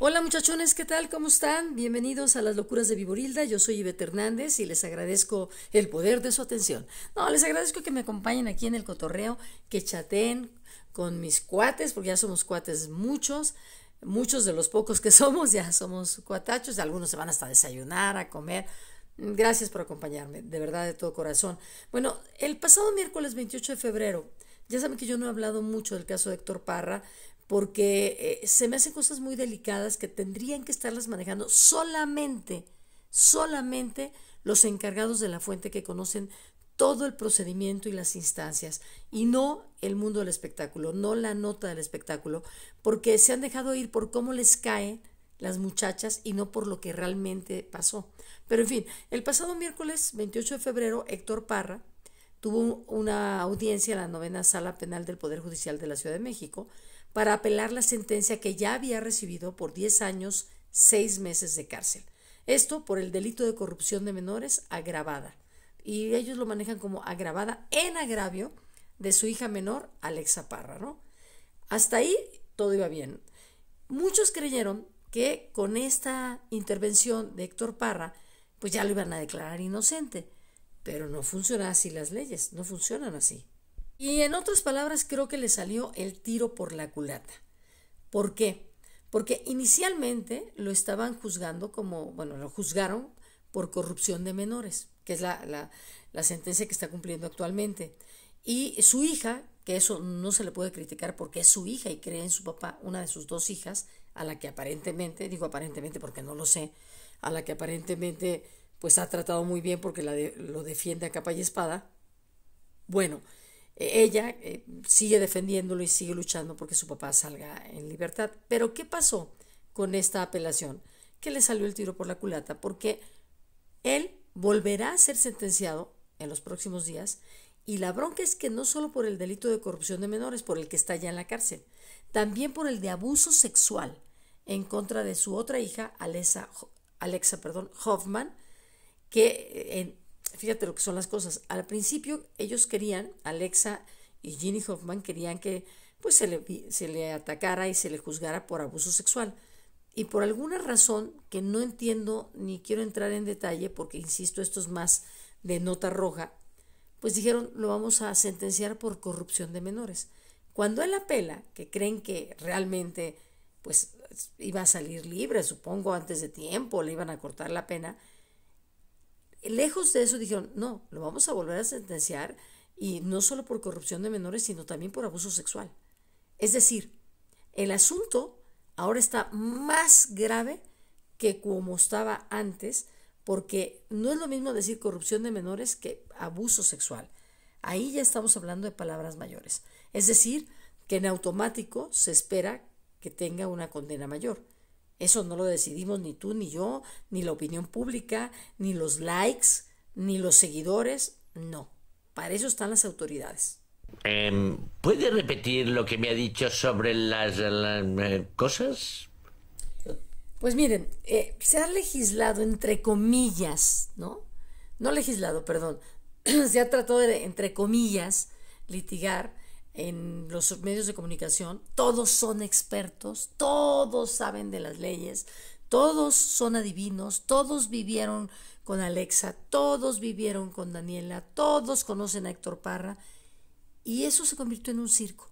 Hola muchachones, ¿qué tal? ¿Cómo están? Bienvenidos a las locuras de Viborilda. Yo soy Ivette Hernández y les agradezco el poder de su atención. No, les agradezco que me acompañen aquí en el cotorreo, que chateen con mis cuates, porque ya somos cuates muchos muchos de los pocos que somos ya somos cuatachos, algunos se van hasta desayunar, a comer, Gracias por acompañarme, de verdad, de todo corazón. Bueno, el pasado miércoles 28 de febrero, ya saben que yo no he hablado mucho del caso de Héctor Parra, porque eh, se me hacen cosas muy delicadas que tendrían que estarlas manejando solamente, solamente los encargados de la fuente que conocen todo el procedimiento y las instancias, y no el mundo del espectáculo, no la nota del espectáculo, porque se han dejado ir por cómo les cae las muchachas y no por lo que realmente pasó. Pero en fin, el pasado miércoles 28 de febrero, Héctor Parra tuvo una audiencia en la novena sala penal del Poder Judicial de la Ciudad de México para apelar la sentencia que ya había recibido por 10 años, 6 meses de cárcel. Esto por el delito de corrupción de menores agravada. Y ellos lo manejan como agravada en agravio de su hija menor, Alexa Parra, ¿no? Hasta ahí todo iba bien. Muchos creyeron que con esta intervención de Héctor Parra, pues ya lo iban a declarar inocente. Pero no funcionan así las leyes, no funcionan así. Y en otras palabras, creo que le salió el tiro por la culata. ¿Por qué? Porque inicialmente lo estaban juzgando como, bueno, lo juzgaron por corrupción de menores, que es la, la, sentencia que está cumpliendo actualmente. Y su hija, que eso no se le puede criticar porque es su hija y cree en su papá, una de sus dos hijas, a la que aparentemente, digo aparentemente porque no lo sé, a la que aparentemente pues ha tratado muy bien porque la lo defiende a capa y espada. Bueno, e, ella eh, sigue defendiéndolo y sigue luchando porque su papá salga en libertad. Pero ¿qué pasó con esta apelación? Que le salió el tiro por la culata porque él volverá a ser sentenciado en los próximos días y la bronca es que no solo por el delito de corrupción de menores, por el que está ya en la cárcel, también por el de abuso sexual en contra de su otra hija, Alexa, Alexa perdón, Hoffman, que, eh, fíjate lo que son las cosas, al principio ellos querían, Alexa y Ginny Hoffman querían que pues se le, se le atacara y se le juzgara por abuso sexual. Y por alguna razón que no entiendo ni quiero entrar en detalle, porque insisto, esto es más de nota roja, pues dijeron, lo vamos a sentenciar por corrupción de menores. Cuando él apela, que creen que realmente pues iba a salir libre, supongo, antes de tiempo, le iban a cortar la pena, lejos de eso dijeron, no, lo vamos a volver a sentenciar y no solo por corrupción de menores, sino también por abuso sexual. Es decir, el asunto ahora está más grave que como estaba antes, porque no es lo mismo decir corrupción de menores que abuso sexual. Ahí ya estamos hablando de palabras mayores. Es decir, que en automático se espera que tenga una condena mayor. Eso no lo decidimos ni tú, ni yo, ni la opinión pública, ni los likes, ni los seguidores, no. Para eso están las autoridades. Em, ¿Puede repetir lo que me ha dicho sobre las, eh, cosas? Pues miren, eh, se ha legislado entre comillas, ¿no? No legislado, perdón. se ha tratado de, entre comillas, litigar en los medios de comunicación. Todos son expertos, todos saben de las leyes, todos son adivinos, todos vivieron con Alexa, todos vivieron con Daniela, todos conocen a Héctor Parra. Y eso se convirtió en un circo.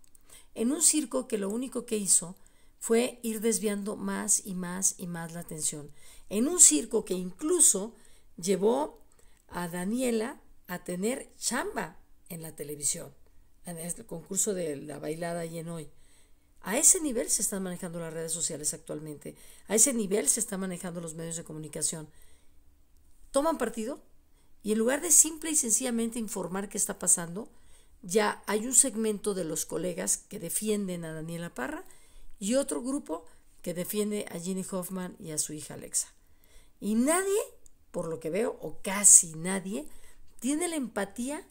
En un circo que lo único que hizo fue ir desviando más y más y más la atención, en un circo que incluso llevó a Daniela a tener chamba en la televisión, en el concurso de la bailada y en hoy. A ese nivel se están manejando las redes sociales actualmente, a ese nivel se están manejando los medios de comunicación. Toman partido y en lugar de simple y sencillamente informar qué está pasando, ya hay un segmento de los colegas que defienden a Daniela Parra y otro grupo que defiende a Ginny Hoffman y a su hija Alexa. Y nadie, por lo que veo, o casi nadie, tiene la empatía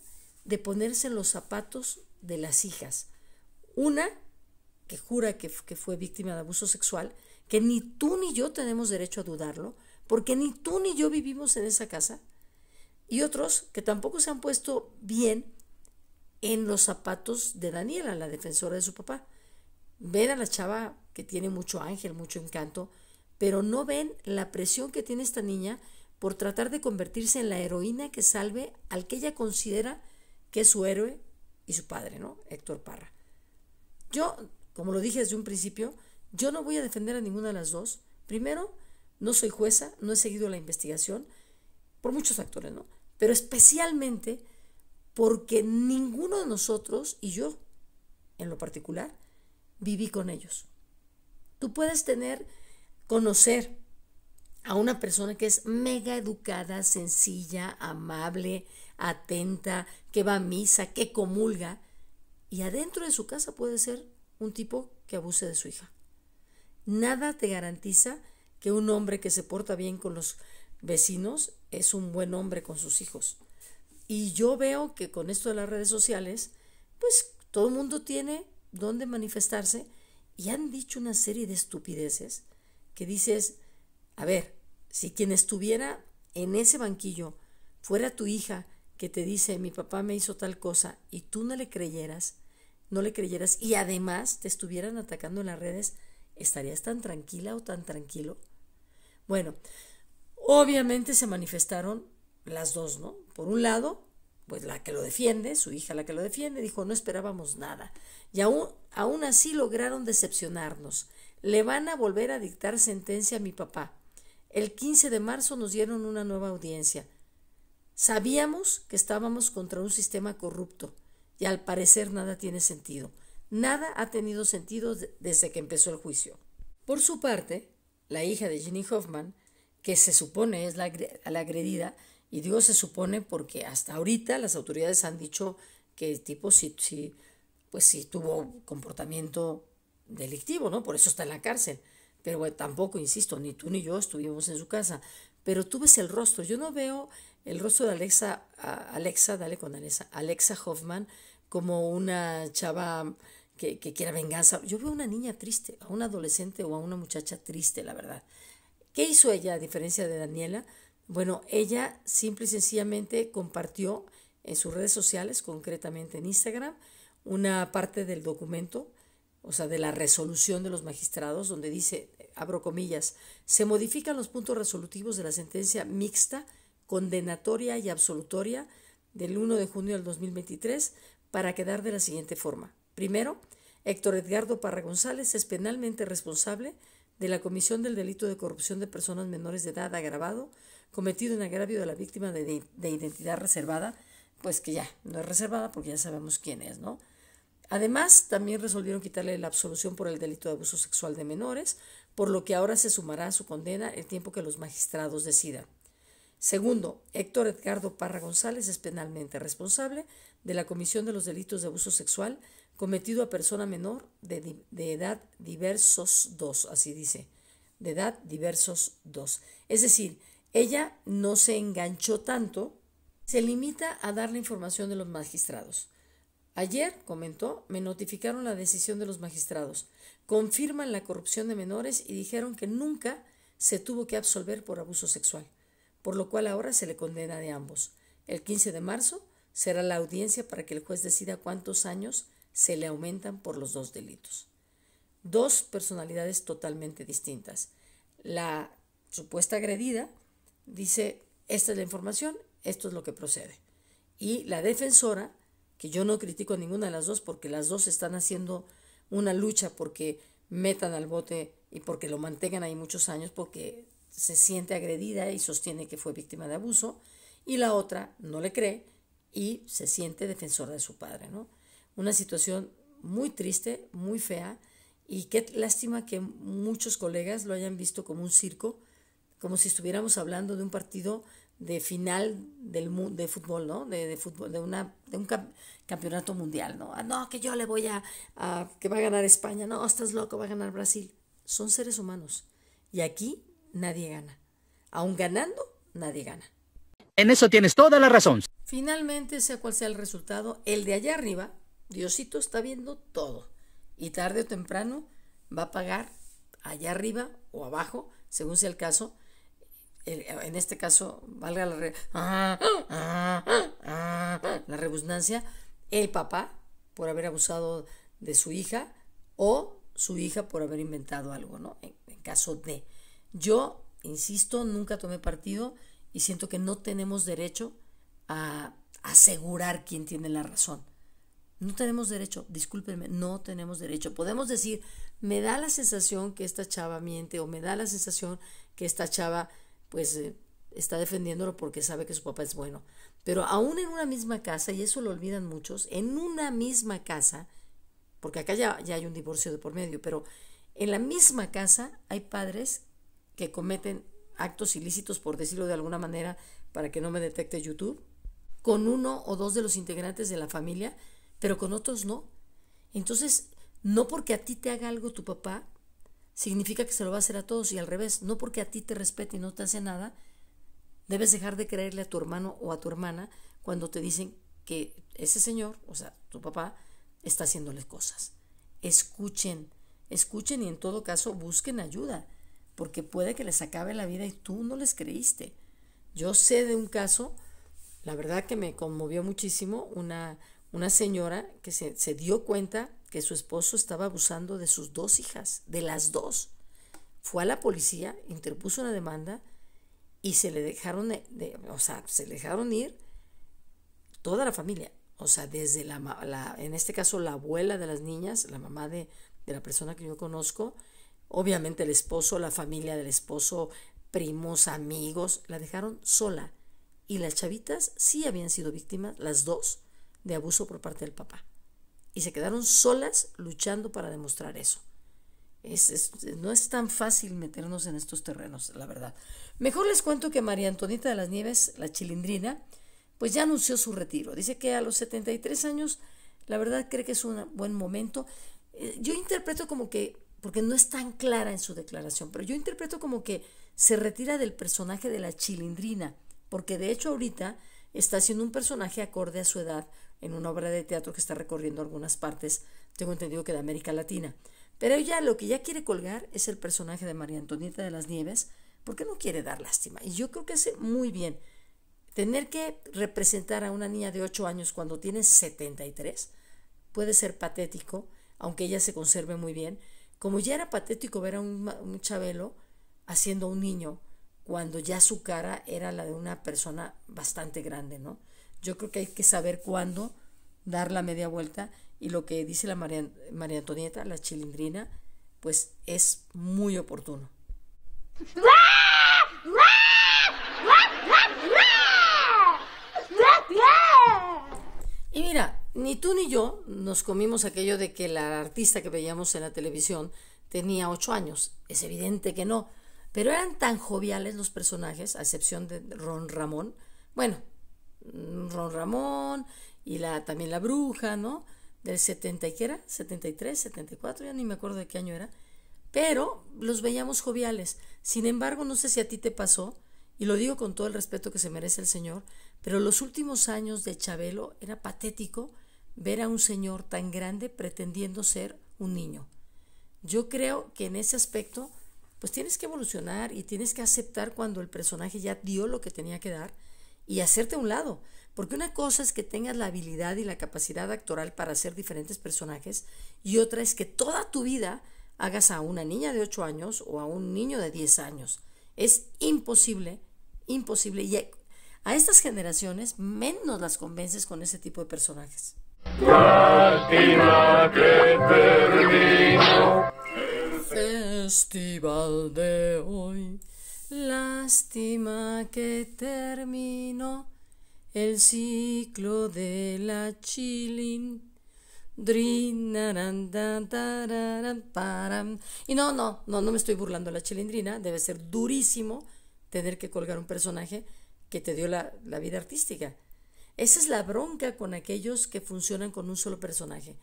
de ponerse en los zapatos de las hijas. Una que jura que, fue víctima de abuso sexual, que ni tú ni yo tenemos derecho a dudarlo, porque ni tú ni yo vivimos en esa casa, y otros que tampoco se han puesto bien en los zapatos de Daniela, la defensora de su papá ven a la chava que tiene mucho ángel, mucho encanto, pero no ven la presión que tiene esta niña por tratar de convertirse en la heroína que salve al que ella considera que es su héroe y su padre, ¿no? Héctor Parra. Yo, como lo dije desde un principio, yo no voy a defender a ninguna de las dos. Primero, no soy jueza, no he seguido la investigación por muchos factores, ¿no? Pero especialmente porque ninguno de nosotros, y yo en lo particular, viví con ellos. Tú puedes tener, conocer a una persona que es mega educada, sencilla, amable, atenta, que va a misa, que comulga, y adentro de su casa puede ser un tipo que abuse de su hija. Nada te garantiza que un hombre que se porta bien con los vecinos es un buen hombre con sus hijos. Y yo veo que con esto de las redes sociales, pues todo el mundo tiene dónde manifestarse y han dicho una serie de estupideces que dices, a ver, si quien estuviera en ese banquillo fuera tu hija que te dice mi papá me hizo tal cosa y tú no le creyeras, no le creyeras y además te estuvieran atacando en las redes, ¿estarías tan tranquila o tan tranquilo? Bueno, obviamente se manifestaron las dos, ¿no? Por un lado, pues la que lo defiende, su hija la que lo defiende, dijo, no esperábamos nada. Y aún, así lograron decepcionarnos. Le van a volver a dictar sentencia a mi papá. El 15 de marzo nos dieron una nueva audiencia. Sabíamos que estábamos contra un sistema corrupto y al parecer nada tiene sentido. Nada ha tenido sentido desde que empezó el juicio. Por su parte, la hija de Ginny Hoffman, que se supone es la agredida, y digo se supone porque hasta ahorita las autoridades han dicho que el tipo sí, pues sí tuvo comportamiento delictivo, ¿no? Por eso está en la cárcel. Pero tampoco, insisto, ni tú ni yo estuvimos en su casa. Pero tú ves el rostro. Yo no veo el rostro de Alexa, Alexa, dale con Alexa, Alexa Hoffman como una chava que, quiera venganza. Yo veo una niña triste, a una adolescente o a una muchacha triste, la verdad. ¿Qué hizo ella a diferencia de Daniela? Bueno, ella simple y sencillamente compartió en sus redes sociales, concretamente en Instagram, una parte del documento, o sea, de la resolución de los magistrados, donde dice, abro comillas, se modifican los puntos resolutivos de la sentencia mixta, condenatoria y absolutoria del 1 de junio del 2023 para quedar de la siguiente forma. Primero, Héctor Edgardo Parra González es penalmente responsable de la comisión del delito de corrupción de personas menores de edad agravado cometido en agravio de la víctima de, identidad reservada, pues que ya no es reservada porque ya sabemos quién es, ¿no? Además, también resolvieron quitarle la absolución por el delito de abuso sexual de menores, por lo que ahora se sumará a su condena el tiempo que los magistrados decidan. Segundo, Héctor Edgardo Parra González es penalmente responsable de la comisión de los delitos de abuso sexual cometido a persona menor de, edad diversos dos, así dice, de edad diversos dos. Es decir, ella no se enganchó tanto, se limita a dar la información de los magistrados. Ayer, comentó, me notificaron la decisión de los magistrados, confirman la corrupción de menores y dijeron que nunca se tuvo que absolver por abuso sexual, por lo cual ahora se le condena de ambos. El 15 de marzo será la audiencia para que el juez decida cuántos años se le aumentan por los dos delitos. Dos personalidades totalmente distintas. La supuesta agredida dice, esta es la información, esto es lo que procede. Y la defensora, que yo no critico ninguna de las dos porque las dos están haciendo una lucha porque metan al bote y porque lo mantengan ahí muchos años porque se siente agredida y sostiene que fue víctima de abuso y la otra no le cree y se siente defensora de su padre, ¿no? una situación muy triste, muy fea, y qué lástima que muchos colegas lo hayan visto como un circo, como si estuviéramos hablando de un partido de final del de fútbol, ¿no? De, fútbol, de una de un campeonato mundial, ¿no? Ah, no, que yo le voy a, a, que va a ganar España, no, estás loco, va a ganar Brasil. Son seres humanos y aquí nadie gana. Aun ganando, nadie gana. En eso tienes toda la razón. Finalmente, sea cual sea el resultado, el de allá arriba Diosito está viendo todo y tarde o temprano va a pagar allá arriba o abajo, según sea el caso. En este caso, valga la, re... Ah, ah, ah, la rebusnancia, el papá por haber abusado de su hija o su hija por haber inventado algo, ¿no? En, en caso de. Yo, insisto, nunca tomé partido y siento que no tenemos derecho a asegurar quién tiene la razón. No tenemos derecho, discúlpenme, no tenemos derecho. Podemos decir, me da la sensación que esta chava miente o me da la sensación que esta chava pues eh, está defendiéndolo porque sabe que su papá es bueno. Pero aún en una misma casa, y eso lo olvidan muchos, en una misma casa, porque acá ya, ya hay un divorcio de por medio, pero en la misma casa hay padres que cometen actos ilícitos, por decirlo de alguna manera, para que no me detecte YouTube, con uno o dos de los integrantes de la familia pero con otros no. Entonces, no porque a ti te haga algo tu papá, significa que se lo va a hacer a todos y al revés, no porque a ti te respete y no te hace nada, debes dejar de creerle a tu hermano o a tu hermana cuando te dicen que ese señor, o sea, tu papá, está haciéndoles cosas. Escuchen, escuchen y en todo caso busquen ayuda, porque puede que les acabe la vida y tú no les creíste. Yo sé de un caso, la verdad que me conmovió muchísimo, una una señora que se, dio cuenta que su esposo estaba abusando de sus dos hijas, de las dos. Fue a la policía, interpuso una demanda y se le dejaron, de, o sea, se dejaron ir toda la familia, o sea, desde la, la, en este caso la abuela de las niñas, la mamá de, de, la persona que yo conozco, obviamente el esposo, la familia del esposo, primos, amigos, la dejaron sola. Y las chavitas sí habían sido víctimas, las dos, de abuso por parte del papá. Y se quedaron solas luchando para demostrar eso. Es, no es tan fácil meternos en estos terrenos, la verdad. Mejor les cuento que María Antonita de las Nieves, la chilindrina, pues ya anunció su retiro. Dice que a los 73 años, la verdad cree que es un buen momento. Eh, yo interpreto como que, porque no es tan clara en su declaración, pero yo interpreto como que se retira del personaje de la chilindrina, porque de hecho ahorita está haciendo un personaje acorde a su edad en una obra de teatro que está recorriendo algunas partes, tengo entendido que de América Latina. Pero ella lo que ya quiere colgar es el personaje de María Antonieta de las Nieves, porque no quiere dar lástima. Y yo creo que hace muy bien. Tener que representar a una niña de 8 años cuando tiene 73 puede ser patético, aunque ella se conserve muy bien. Como ya era patético ver a un, chabelo haciendo un niño cuando ya su cara era la de una persona bastante grande, ¿no? Yo creo que hay que saber cuándo dar la media vuelta y lo que dice la María, María Antonieta, la chilindrina, pues es muy oportuno. Y mira, ni tú ni yo nos comimos aquello de que la artista que veíamos en la televisión tenía ocho años. Es evidente que no. Pero eran tan joviales los personajes, a excepción de Ron Ramón. Bueno, Ron Ramón y la, también La Bruja, ¿no? Del 70 y qué era, 73, 74, ya ni me acuerdo de qué año era, pero los veíamos joviales. Sin embargo, no sé si a ti te pasó, y lo digo con todo el respeto que se merece el señor, pero los últimos años de Chabelo era patético ver a un señor tan grande pretendiendo ser un niño. Yo creo que en ese aspecto, pues tienes que evolucionar y tienes que aceptar cuando el personaje ya dio lo que tenía que dar y hacerte a un lado. Porque una cosa es que tengas la habilidad y la capacidad actoral para hacer diferentes personajes y otra es que toda tu vida hagas a una niña de 8 años o a un niño de 10 años. Es imposible, imposible. Y a estas generaciones menos las convences con ese tipo de personajes. festival de hoy. Lástima que terminó el ciclo de la chilindrina Y no, no, no, no me estoy burlando de la chilindrina. Debe ser durísimo tener que colgar un personaje que te dio la vida artística. Esa es la bronca con aquellos que funcionan con un solo personaje.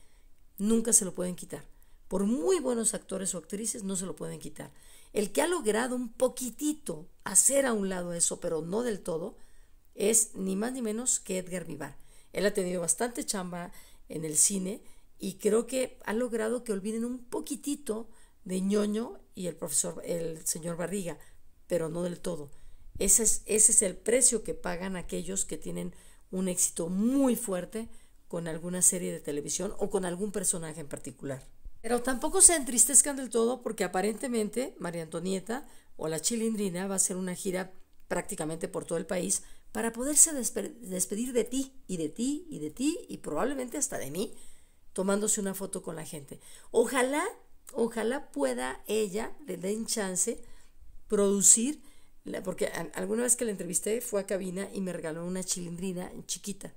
Nunca se lo pueden quitar. Por muy buenos actores o actrices, no se lo pueden quitar. El que ha logrado un poquitito hacer a un lado eso, pero no del todo, es ni más ni menos que Edgar Vivar. Él ha tenido bastante chamba en el cine y creo que ha logrado que olviden un poquitito de ñoño y el profesor, el señor Barriga, pero no del todo. Ese es, ese es el precio que pagan aquellos que tienen un éxito muy fuerte con alguna serie de televisión o con algún personaje en particular. Pero tampoco se entristezcan del todo porque aparentemente María Antonieta o la Chilindrina va a hacer una gira prácticamente por todo el país para poderse despedir de ti y de ti y de ti y probablemente hasta de mí tomándose una foto con la gente. Ojalá, ojalá pueda ella, le den chance, producir, porque alguna vez que la entrevisté fue a cabina y me regaló una chilindrina chiquita,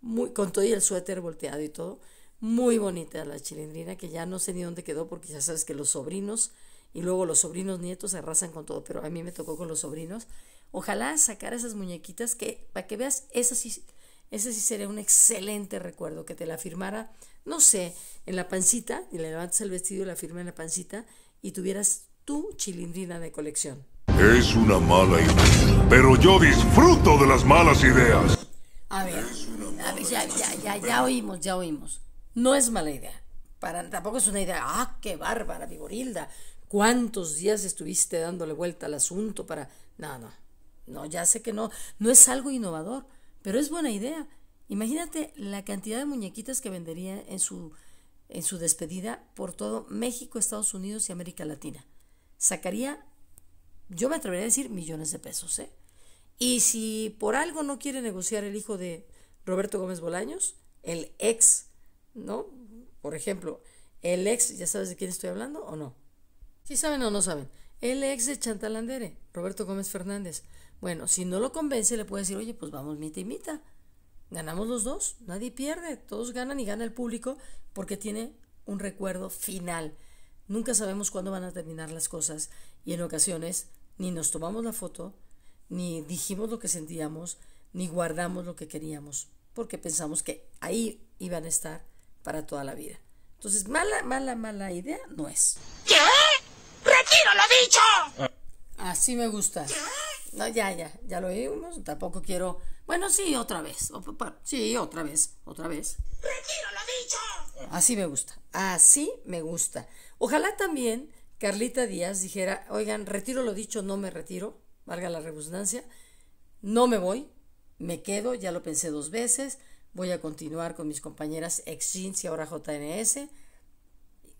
muy, con todo y el suéter volteado y todo muy bonita la chilindrina, que ya no sé ni dónde quedó, porque ya sabes que los sobrinos y luego los sobrinos nietos se arrasan con todo, pero a mí me tocó con los sobrinos. Ojalá sacar esas muñequitas que, para que veas, Esa sí, ese sí sería un excelente recuerdo, que te la firmara, no sé, en la pancita, y le levantas el vestido y la firma en la pancita, y tuvieras tu chilindrina de colección. Es una mala idea, pero yo disfruto de las malas ideas. A ver, ya, ya, ya oímos, ya oímos. No es mala idea. Para, tampoco es una idea, ah, qué bárbara, gorilda, ¿Cuántos días estuviste dándole vuelta al asunto para... No, no, no, ya sé que no, no es algo innovador, pero es buena idea. Imagínate la cantidad de muñequitas que vendería en su, en su despedida por todo México, Estados Unidos y América Latina. Sacaría, yo me atrevería a decir, millones de pesos. ¿eh? Y si por algo no quiere negociar el hijo de Roberto Gómez Bolaños, el ex ¿no? Por ejemplo, el ex, ¿ya sabes de quién estoy hablando o no? si saben o no saben? El ex de Chantalandere, Roberto Gómez Fernández. Bueno, si no lo convence, le puede decir, oye, pues vamos mita y mita. Ganamos los dos, nadie pierde, todos ganan y gana el público porque tiene un recuerdo final. Nunca sabemos cuándo van a terminar las cosas y en ocasiones ni nos tomamos la foto, ni dijimos lo que sentíamos, ni guardamos lo que queríamos, porque pensamos que ahí iban a estar para toda la vida. Entonces, mala, mala, mala idea no es. ¿Qué? ¡Retiro lo dicho! Ah. Así me gusta. No, ya, ya, ya lo oímos. Tampoco quiero. Bueno, sí, otra vez. Sí, otra vez, otra vez. ¡Retiro lo dicho! Así me gusta. Así me gusta. Ojalá también Carlita Díaz dijera: Oigan, retiro lo dicho, no me retiro. Valga la redundancia. No me voy. Me quedo, ya lo pensé dos veces voy a continuar con mis compañeras ex jeans y ahora JNS.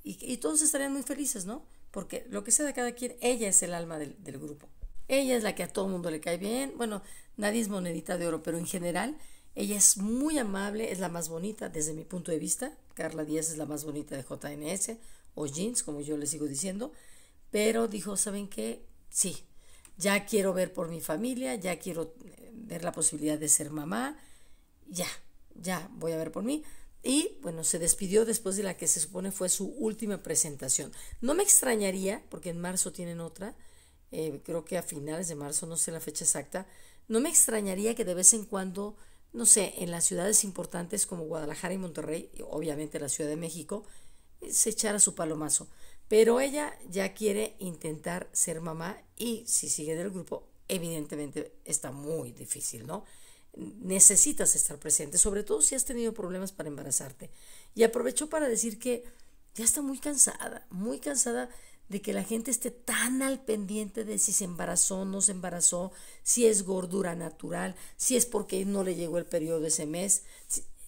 Y, todos estarían muy felices, ¿no? Porque lo que sea de cada quien, ella es el alma del, del grupo. Ella es la que a todo el mundo le cae bien. Bueno, nadie es monedita de oro, pero en general ella es muy amable, es la más bonita desde mi punto de vista. Carla Díaz es la más bonita de JNS o Jeans, como yo le sigo diciendo. Pero dijo, ¿saben qué? Sí, ya quiero ver por mi familia, ya quiero eh, ver la posibilidad de ser mamá, ya, ya voy a ver por mí. Y bueno, se despidió después de la que se supone fue su última presentación. No me extrañaría, porque en marzo tienen otra, eh, creo que a finales de marzo, no sé la fecha exacta, no me extrañaría que de vez en cuando, no sé, en las ciudades importantes como Guadalajara y Monterrey, obviamente la Ciudad de México, eh, se echara su palomazo. Pero ella ya quiere intentar ser mamá y si sigue del grupo, evidentemente está muy difícil, ¿no? necesitas estar presente, sobre todo si has tenido problemas para embarazarte. Y aprovecho para decir que ya está muy cansada, muy cansada de que la gente esté tan al pendiente de si se embarazó, no se embarazó, si es gordura natural, si es porque no le llegó el periodo ese mes.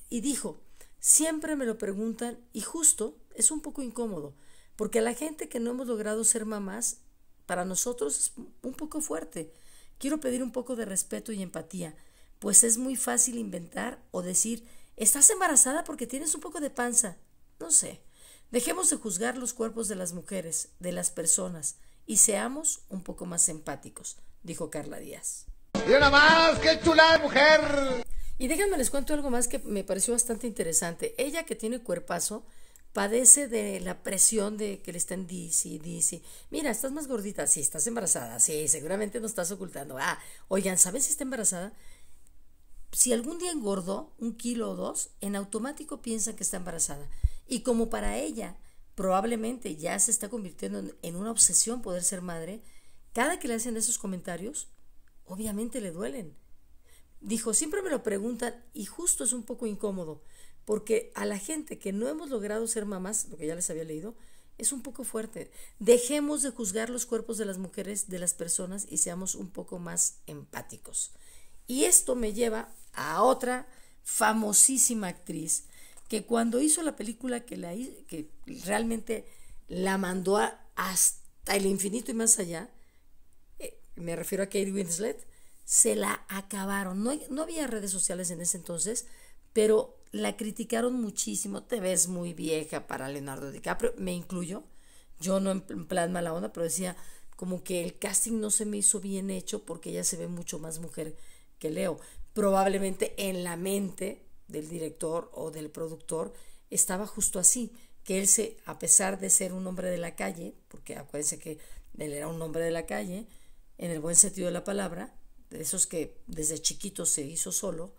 Y dijo, siempre me lo preguntan y justo es un poco incómodo, porque a la gente que no hemos logrado ser mamás, para nosotros es un poco fuerte. Quiero pedir un poco de respeto y empatía pues es muy fácil inventar o decir, estás embarazada porque tienes un poco de panza. No sé. Dejemos de juzgar los cuerpos de las mujeres, de las personas, y seamos un poco más empáticos, dijo Carla Díaz. ¡Y una más! ¡Qué mujer! Y déjenme les cuento algo más que me pareció bastante interesante. Ella que tiene cuerpazo padece de la presión de que le estén... dice, dice, mira, estás más gordita, sí, estás embarazada, sí, seguramente no estás ocultando. Ah, oigan, ¿saben si está embarazada? si algún día engordó un kilo o dos, en automático piensa que está embarazada. Y como para ella probablemente ya se está convirtiendo en una obsesión poder ser madre, cada que le hacen esos comentarios, obviamente le duelen. Dijo, siempre me lo preguntan y justo es un poco incómodo, porque a la gente que no hemos logrado ser mamás, lo que ya les había leído, es un poco fuerte. Dejemos de juzgar los cuerpos de las mujeres, de las personas y seamos un poco más empáticos. Y esto me lleva a otra famosísima actriz que cuando hizo la película que, la, que realmente la mandó hasta el infinito y más allá, eh, me refiero a Kate Winslet, se la acabaron. No, no había redes sociales en ese entonces, pero la criticaron muchísimo. Te ves muy vieja para Leonardo DiCaprio, me incluyo. Yo no en plan mala onda, pero decía como que el casting no se me hizo bien hecho porque ella se ve mucho más mujer que Leo probablemente en la mente del director o del productor estaba justo así, que él se, a pesar de ser un hombre de la calle, porque acuérdense que él era un hombre de la calle, en el buen sentido de la palabra, de esos que desde chiquito se hizo solo,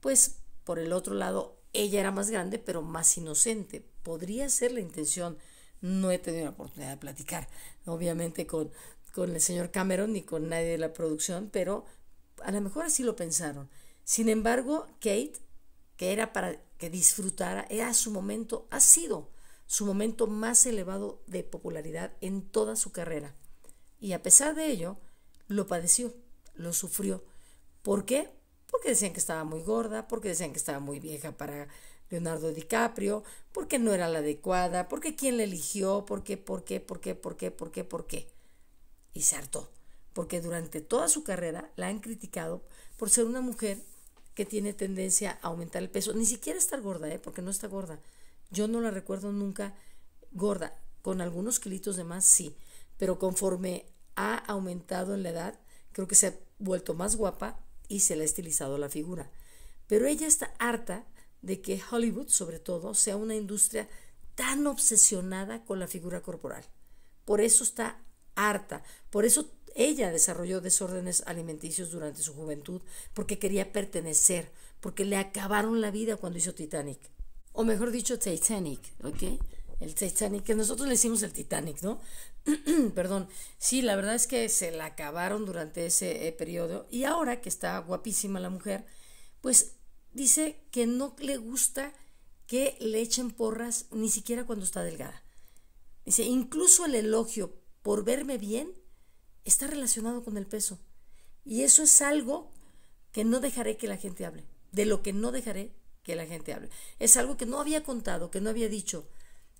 pues por el otro lado ella era más grande, pero más inocente. Podría ser la intención. No he tenido la oportunidad de platicar, obviamente, con, con el señor Cameron ni con nadie de la producción, pero a lo mejor así lo pensaron. Sin embargo, Kate, que era para que disfrutara, era su momento, ha sido su momento más elevado de popularidad en toda su carrera. Y a pesar de ello, lo padeció, lo sufrió. ¿Por qué? Porque decían que estaba muy gorda, porque decían que estaba muy vieja para Leonardo DiCaprio, porque no era la adecuada, porque quién la eligió, porque, por qué, por qué, por qué, por qué, por qué, Y se hartó porque durante toda su carrera la han criticado por ser una mujer que tiene tendencia a aumentar el peso, ni siquiera estar gorda, ¿eh? porque no está gorda. Yo no la recuerdo nunca gorda, con algunos kilitos de más sí, pero conforme ha aumentado en la edad, creo que se ha vuelto más guapa y se le ha estilizado la figura. Pero ella está harta de que Hollywood, sobre todo, sea una industria tan obsesionada con la figura corporal. Por eso está harta, por eso ella desarrolló desórdenes alimenticios durante su juventud porque quería pertenecer, porque le acabaron la vida cuando hizo Titanic. O mejor dicho, Titanic, ¿ok? El Titanic, que nosotros le hicimos el Titanic, ¿no? Perdón. Sí, la verdad es que se la acabaron durante ese eh, periodo. Y ahora que está guapísima la mujer, pues dice que no le gusta que le echen porras ni siquiera cuando está delgada. Dice, incluso el elogio por verme bien está relacionado con el peso. Y eso es algo que no dejaré que la gente hable, de lo que no dejaré que la gente hable. Es algo que no había contado, que no había dicho,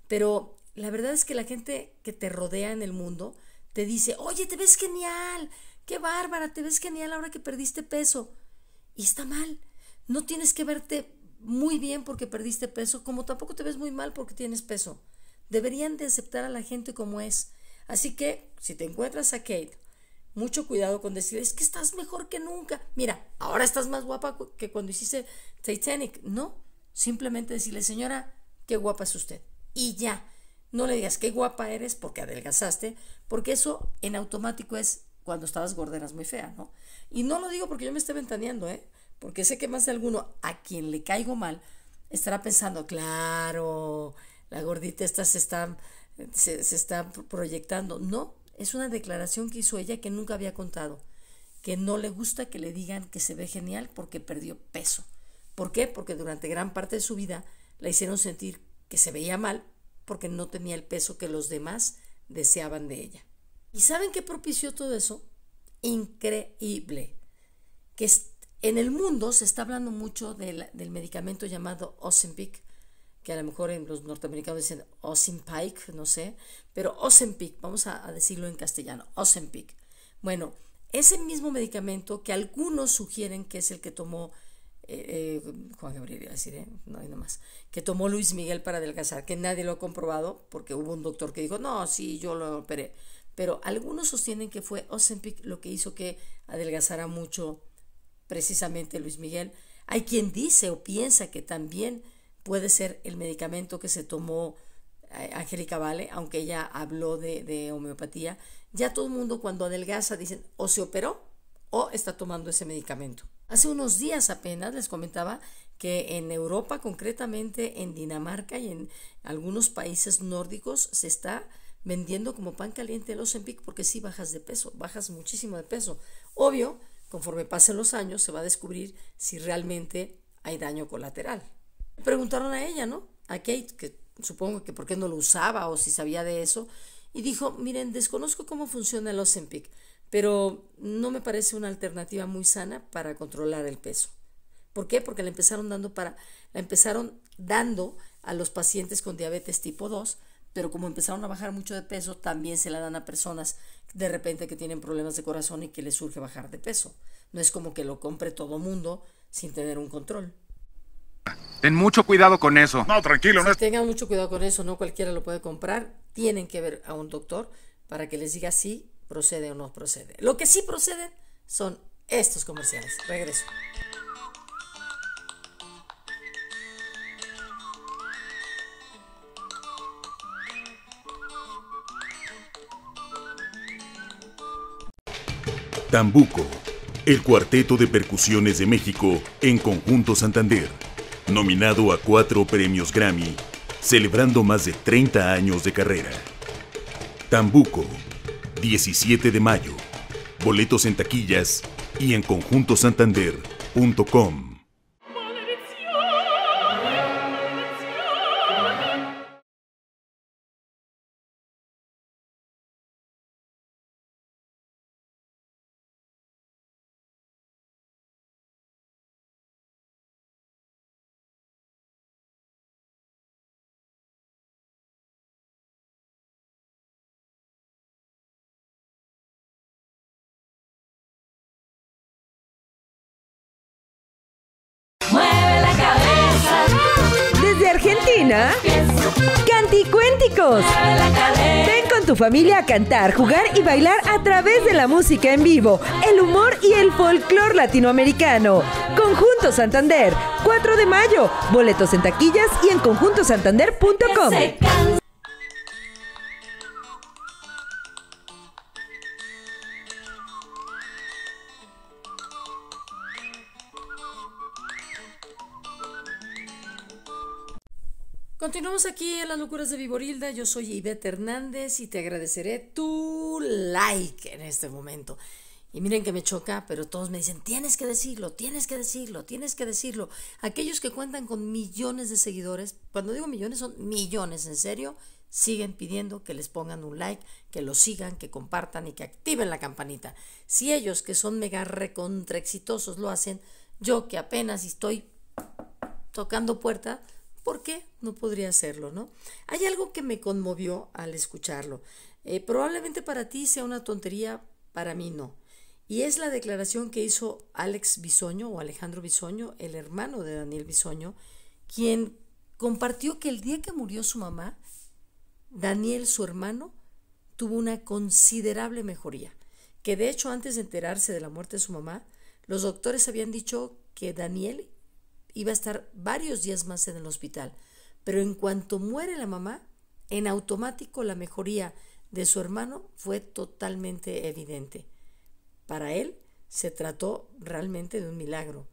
pero la verdad es que la gente que te rodea en el mundo te dice, oye, te ves genial, qué bárbara, te ves genial ahora que perdiste peso. Y está mal, no tienes que verte muy bien porque perdiste peso, como tampoco te ves muy mal porque tienes peso. Deberían de aceptar a la gente como es. Así que si te encuentras a Kate, mucho cuidado con decirle, es que estás mejor que nunca. Mira, ahora estás más guapa que cuando hiciste Titanic. No, simplemente decirle, señora, qué guapa es usted. Y ya, no le digas qué guapa eres porque adelgazaste, porque eso en automático es cuando estabas gorderas muy fea, ¿no? Y no lo digo porque yo me esté ventaneando, ¿eh? Porque sé que más de alguno a quien le caigo mal estará pensando, claro, la gordita esta se está se, está proyectando. No, es una declaración que hizo ella que nunca había contado, que no le gusta que le digan que se ve genial porque perdió peso. ¿Por qué? Porque durante gran parte de su vida la hicieron sentir que se veía mal porque no tenía el peso que los demás deseaban de ella. ¿Y saben qué propició todo eso? Increíble. Que en el mundo se está hablando mucho del, del medicamento llamado Ozempic, que a lo mejor en los norteamericanos dicen Ozempic no sé, pero Ozempic vamos a, decirlo en castellano, Ozempic Bueno, ese mismo medicamento que algunos sugieren que es el que tomó eh, eh, Juan Gabriel, ¿eh? no hay más que tomó Luis Miguel para adelgazar, que nadie lo ha comprobado, porque hubo un doctor que dijo, no, sí, yo lo operé. Pero algunos sostienen que fue Ozempic lo que hizo que adelgazara mucho precisamente Luis Miguel. Hay quien dice o piensa que también puede ser el medicamento que se tomó eh, Angélica Vale, aunque ella habló de, homeopatía, ya todo el mundo cuando adelgaza dicen o se operó o está tomando ese medicamento. Hace unos días apenas les comentaba que en Europa, concretamente en Dinamarca y en algunos países nórdicos, se está vendiendo como pan caliente el Ozempic porque sí bajas de peso, bajas muchísimo de peso. Obvio, conforme pasen los años se va a descubrir si realmente hay daño colateral preguntaron a ella, ¿no? A Kate, que supongo que por qué no lo usaba o si sabía de eso, y dijo, miren, desconozco cómo funciona el Ozempic, pero no me parece una alternativa muy sana para controlar el peso. ¿Por qué? Porque la empezaron dando para la empezaron dando a los pacientes con diabetes tipo 2, pero como empezaron a bajar mucho de peso, también se la dan a personas de repente que tienen problemas de corazón y que les surge bajar de peso. No es como que lo compre todo mundo sin tener un control. Ten mucho cuidado con eso. No, tranquilo. No Tengan mucho cuidado con eso, no cualquiera lo puede comprar. Tienen que ver a un doctor para que les diga si procede o no procede. Lo que sí procede son estos comerciales. Regreso. Tambuco, el cuarteto de percusiones de México en conjunto Santander nominado a cuatro premios Grammy, celebrando más de 30 años de carrera. Tambuco, 17 de mayo, boletos en taquillas y en conjuntosantander.com. Ven con tu familia a cantar, jugar y bailar a través de la música en vivo, el humor y el folclor latinoamericano. Conjunto Santander, 4 de mayo. Boletos en taquillas y en conjuntosantander.com. Continuamos aquí en las locuras de Viborilda. Yo soy Ivette Hernández y te agradeceré tu like en este momento. Y miren que me choca, pero todos me dicen, tienes que decirlo, tienes que decirlo, tienes que decirlo. Aquellos que cuentan con millones de seguidores, cuando digo millones son millones, en serio, siguen pidiendo que les pongan un like, que lo sigan, que compartan y que activen la campanita. Si ellos que son mega recontra exitosos lo hacen, yo que apenas estoy tocando puerta ¿Por qué no podría hacerlo, no? Hay algo que me conmovió al escucharlo. Eh, probablemente para ti sea una tontería, para mí no. Y es la declaración que hizo Alex Bisoño o Alejandro Bisoño, el hermano de Daniel Bisoño, quien compartió que el día que murió su mamá, Daniel, su hermano, tuvo una considerable mejoría, que de hecho antes de enterarse de la muerte de su mamá, los doctores habían dicho que Daniel iba a estar varios días más en el hospital. Pero en cuanto muere la mamá, en automático la mejoría de su hermano fue totalmente evidente. Para él se trató realmente de un milagro.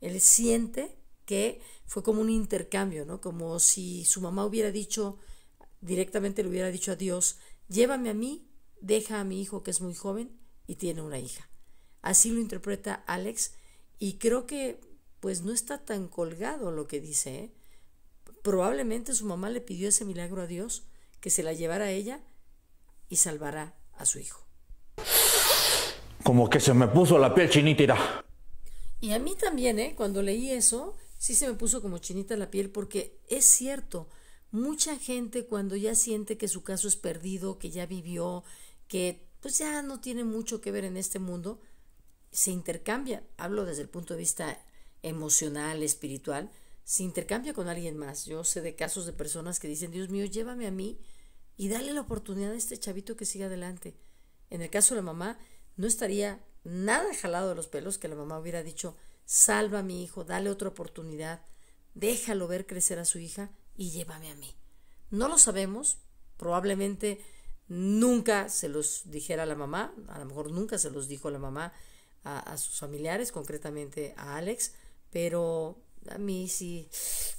Él siente que fue como un intercambio, ¿no? Como si su mamá hubiera dicho, directamente le hubiera dicho a Dios, llévame a mí, deja a mi hijo que es muy joven y tiene una hija. Así lo interpreta Alex y creo que pues no está tan colgado lo que dice. ¿eh? Probablemente su mamá le pidió ese milagro a Dios, que se la llevara a ella y salvará a su hijo. Como que se me puso la piel chinita. Y a mí también, ¿eh? cuando leí eso, sí se me puso como chinita la piel, porque es cierto, mucha gente cuando ya siente que su caso es perdido, que ya vivió, que pues ya no tiene mucho que ver en este mundo, se intercambia, hablo desde el punto de vista emocional, espiritual, se intercambia con alguien más. Yo sé de casos de personas que dicen, Dios mío, llévame a mí y dale la oportunidad a este chavito que siga adelante. En el caso de la mamá, no estaría nada jalado de los pelos que la mamá hubiera dicho, salva a mi hijo, dale otra oportunidad, déjalo ver crecer a su hija y llévame a mí. No lo sabemos, probablemente nunca se los dijera la mamá, a lo mejor nunca se los dijo la mamá a, sus familiares, concretamente a Alex, pero a mí sí,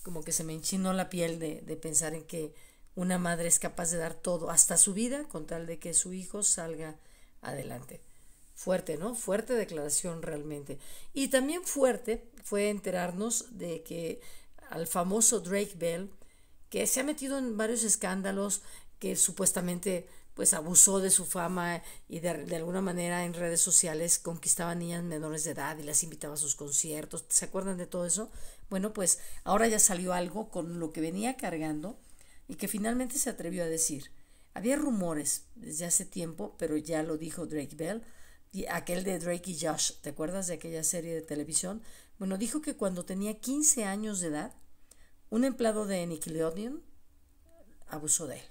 como que se me enchinó la piel de, de pensar en que una madre es capaz de dar todo, hasta su vida, con tal de que su hijo salga adelante. Fuerte, ¿no? Fuerte declaración realmente. Y también fuerte fue enterarnos de que al famoso Drake Bell, que se ha metido en varios escándalos, que supuestamente pues abusó de su fama y de, de, alguna manera en redes sociales conquistaba niñas menores de edad y las invitaba a sus conciertos. ¿Se acuerdan de todo eso? Bueno, pues ahora ya salió algo con lo que venía cargando y que finalmente se atrevió a decir. Había rumores desde hace tiempo, pero ya lo dijo Drake Bell, aquel de Drake y Josh, ¿te acuerdas de aquella serie de televisión? Bueno, dijo que cuando tenía 15 años de edad, un empleado de Nickelodeon abusó de él.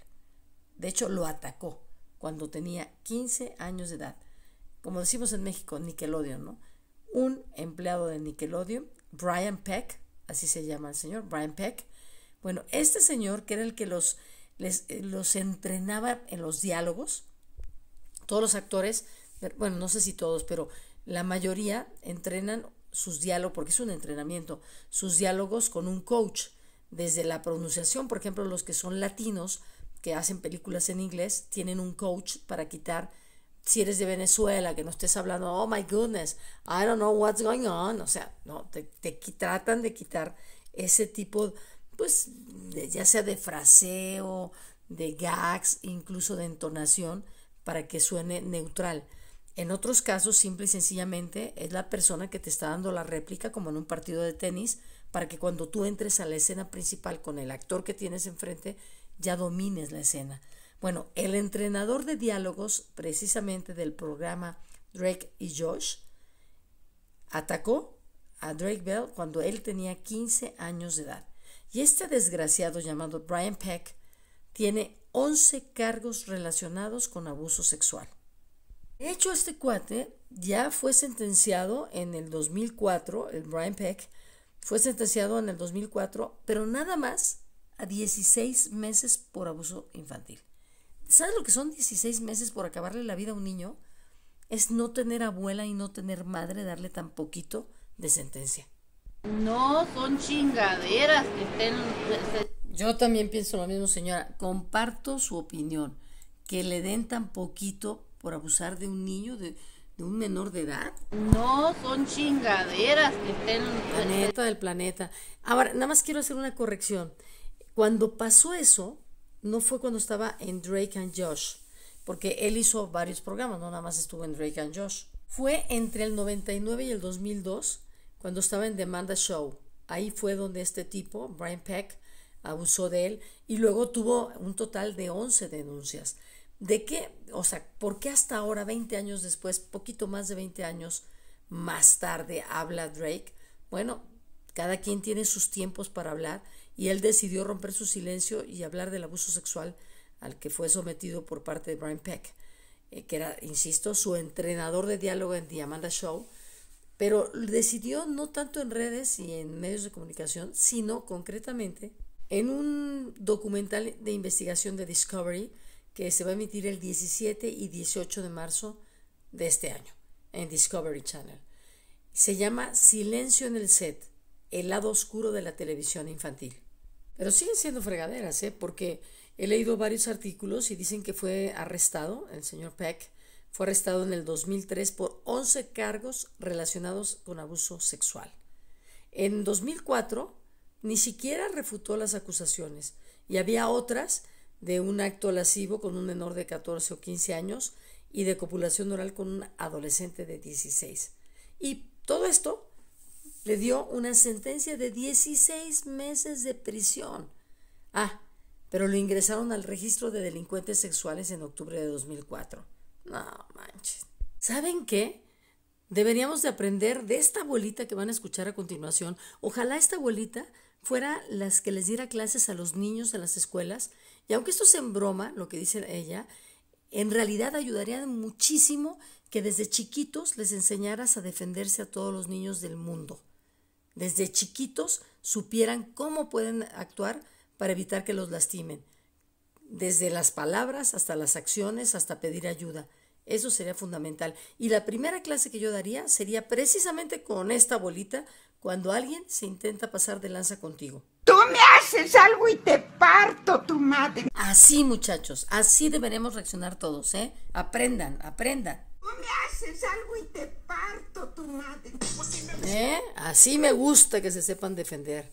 De hecho, lo atacó cuando tenía 15 años de edad. Como decimos en México, Nickelodeon, ¿no? Un empleado de Nickelodeon, Brian Peck, así se llama el señor, Brian Peck. Bueno, este señor, que era el que los, eh, los entrenaba en los diálogos, todos los actores, bueno, no sé si todos, pero la mayoría entrenan sus diálogos, porque es un entrenamiento, sus diálogos con un coach, desde la pronunciación, por ejemplo, los que son latinos, que hacen películas en inglés tienen un coach para quitar si eres de Venezuela, que no estés hablando, oh my goodness, I don't know what's going on. O sea, no, te, tratan de quitar ese tipo, pues, ya sea de fraseo, de gags, incluso de entonación, para que suene neutral. En otros casos, simple y sencillamente, es la persona que te está dando la réplica, como en un partido de tenis, para que cuando tú entres a la escena principal con el actor que tienes enfrente, ya domines la escena. Bueno, el entrenador de diálogos precisamente del programa Drake y Josh atacó a Drake Bell cuando él tenía 15 años de edad. Y este desgraciado llamado Brian Peck tiene 11 cargos relacionados con abuso sexual. De hecho, este cuate ya fue sentenciado en el 2004, el Brian Peck, fue sentenciado en el 2004, pero nada más a 16 meses por abuso infantil. ¿Sabes lo que son 16 meses por acabarle la vida a un niño? Es no tener abuela y no tener madre, darle tan poquito de sentencia. No, son chingaderas que estén... Yo también pienso lo mismo, señora. Comparto su opinión. Que le den tan poquito por abusar de un niño, de, un menor de edad. No, son chingaderas que estén... Planeta del planeta. Ahora, nada más quiero hacer una corrección. Cuando pasó eso, no fue cuando estaba en Drake and Josh, porque él hizo varios programas, no nada más estuvo en Drake and Josh. Fue entre el 99 y el 2002 cuando estaba en Demanda Show. Ahí fue donde este tipo, Brian Peck, abusó de él y luego tuvo un total de 11 denuncias. ¿De qué? O sea, ¿por qué hasta ahora, 20 años después, poquito más de 20 años más tarde, habla Drake? Bueno, cada quien tiene sus tiempos para hablar y él decidió romper su silencio y hablar del abuso sexual al que fue sometido por parte de Brian Peck, eh, que era, insisto, su entrenador de diálogo en Diamanda Show, pero decidió no tanto en redes y en medios de comunicación, sino concretamente en un documental de investigación de Discovery que se va a emitir el 17 y 18 de marzo de este año en Discovery Channel. Se llama Silencio en el set, el lado oscuro de la televisión infantil. Pero siguen siendo fregaderas, ¿eh? porque he leído varios artículos y dicen que fue arrestado, el señor Peck fue arrestado en el 2003 por 11 cargos relacionados con abuso sexual. En 2004 ni siquiera refutó las acusaciones y había otras de un acto lascivo con un menor de 14 o 15 años y de copulación oral con un adolescente de 16. Y todo esto le dio una sentencia de 16 meses de prisión. Ah, pero lo ingresaron al registro de delincuentes sexuales en octubre de 2004. No manches. ¿Saben qué? Deberíamos de aprender de esta abuelita que van a escuchar a continuación. Ojalá esta abuelita fuera las que les diera clases a los niños en las escuelas. Y aunque esto es en broma, lo que dice ella, en realidad ayudaría muchísimo que desde chiquitos les enseñaras a defenderse a todos los niños del mundo desde chiquitos supieran cómo pueden actuar para evitar que los lastimen, desde las palabras hasta las acciones, hasta pedir ayuda. Eso sería fundamental. Y la primera clase que yo daría sería precisamente con esta bolita, cuando alguien se intenta pasar de lanza contigo. Tú me haces algo y te parto tu madre. Así muchachos, así deberemos reaccionar todos, ¿eh? Aprendan, aprendan. Tú me haces algo y te parto tu madre. ¿Eh? Así me gusta que se sepan defender.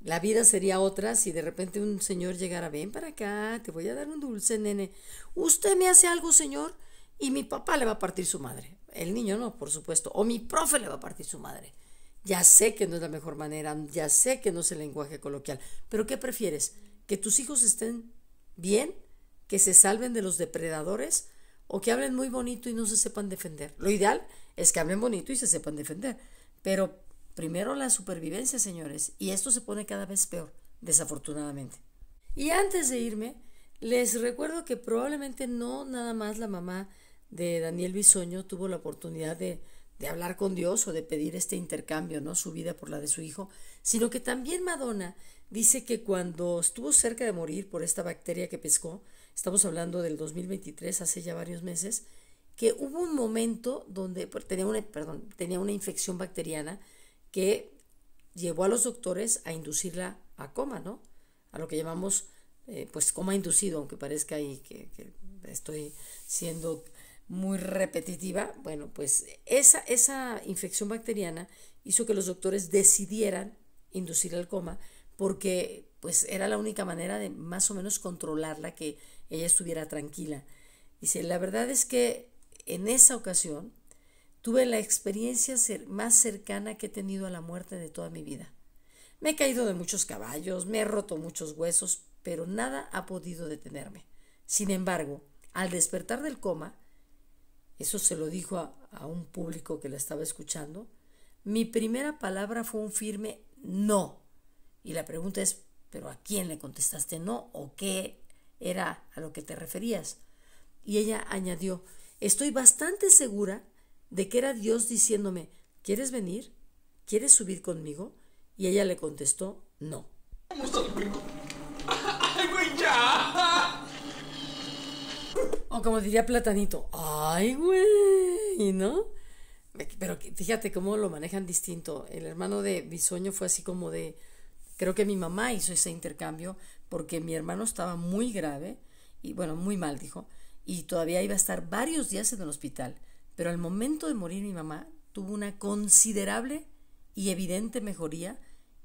La vida sería otra si de repente un señor llegara, ven para acá, te voy a dar un dulce, nene. Usted me hace algo, señor, y mi papá le va a partir su madre. El niño no, por supuesto. O mi profe le va a partir su madre. Ya sé que no es la mejor manera, ya sé que no es el lenguaje coloquial, pero ¿qué prefieres? ¿Que tus hijos estén bien? ¿Que se salven de los depredadores? ¿O que hablen muy bonito y no se sepan defender? Lo ideal es que hablen bonito y se sepan defender. Pero primero la supervivencia, señores, y esto se pone cada vez peor, desafortunadamente. Y antes de irme, les recuerdo que probablemente no nada más la mamá de Daniel Bisoño tuvo la oportunidad de, hablar con Dios o de pedir este intercambio, ¿no? Su vida por la de su hijo, sino que también Madonna dice que cuando estuvo cerca de morir por esta bacteria que pescó, estamos hablando del 2023, hace ya varios meses, que hubo un momento donde tenía una, perdón, tenía una infección bacteriana que llevó a los doctores a inducirla a coma, ¿no? A lo que llamamos, eh, pues, coma inducido, aunque parezca ahí que, estoy siendo muy repetitiva. Bueno, pues esa, esa infección bacteriana hizo que los doctores decidieran inducirla al coma porque pues era la única manera de más o menos controlarla, que ella estuviera tranquila. Dice, la verdad es que en esa ocasión tuve la experiencia más cercana que he tenido a la muerte de toda mi vida. Me he caído de muchos caballos, me he roto muchos huesos, pero nada ha podido detenerme. Sin embargo, al despertar del coma, eso se lo dijo a, un público que la estaba escuchando, mi primera palabra fue un firme no. Y la pregunta es, ¿pero a quién le contestaste no? ¿O qué era a lo que te referías? Y ella añadió, Estoy bastante segura de que era Dios diciéndome, ¿quieres venir? ¿Quieres subir conmigo? Y ella le contestó, no. O como diría Platanito, ay, güey, ¿no? Pero fíjate cómo lo manejan distinto. El hermano de Bisoño fue así como de, creo que mi mamá hizo ese intercambio porque mi hermano estaba muy grave y bueno, muy mal, dijo y todavía iba a estar varios días en el hospital, pero al momento de morir mi mamá tuvo una considerable y evidente mejoría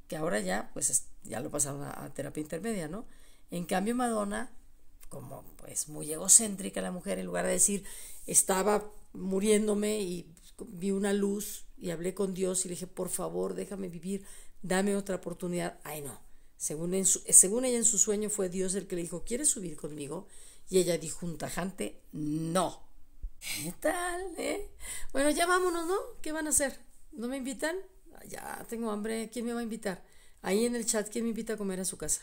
que ahora ya, pues ya lo pasaron a, terapia intermedia, ¿no? En cambio, Madonna, como pues muy egocéntrica la mujer, en lugar de decir, estaba muriéndome y vi una luz y hablé con Dios y le dije, por favor, déjame vivir, dame otra oportunidad. Ay, no. Según, según ella en su sueño fue Dios el que le dijo, ¿quieres subir conmigo? Y ella dijo un tajante, no. ¿Qué tal, eh? Bueno, ya vámonos, ¿no? ¿Qué van a hacer? ¿No me invitan? Ya tengo hambre, ¿quién me va a invitar? Ahí en el chat, ¿quién me invita a comer a su casa?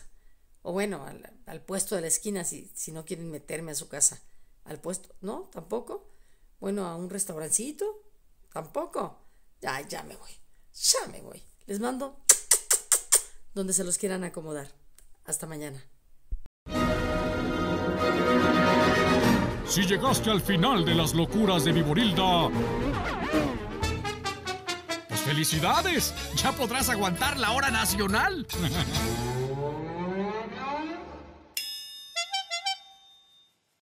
O bueno, al, puesto de la esquina, si, si no quieren meterme a su casa. ¿Al puesto? No, tampoco. Bueno, a un restaurancito, tampoco. Ya, ya me voy. Ya me voy. Les mando donde se los quieran acomodar. Hasta mañana. Si llegaste al final de las locuras de Viborilda... Pues felicidades! Ya podrás aguantar la hora nacional.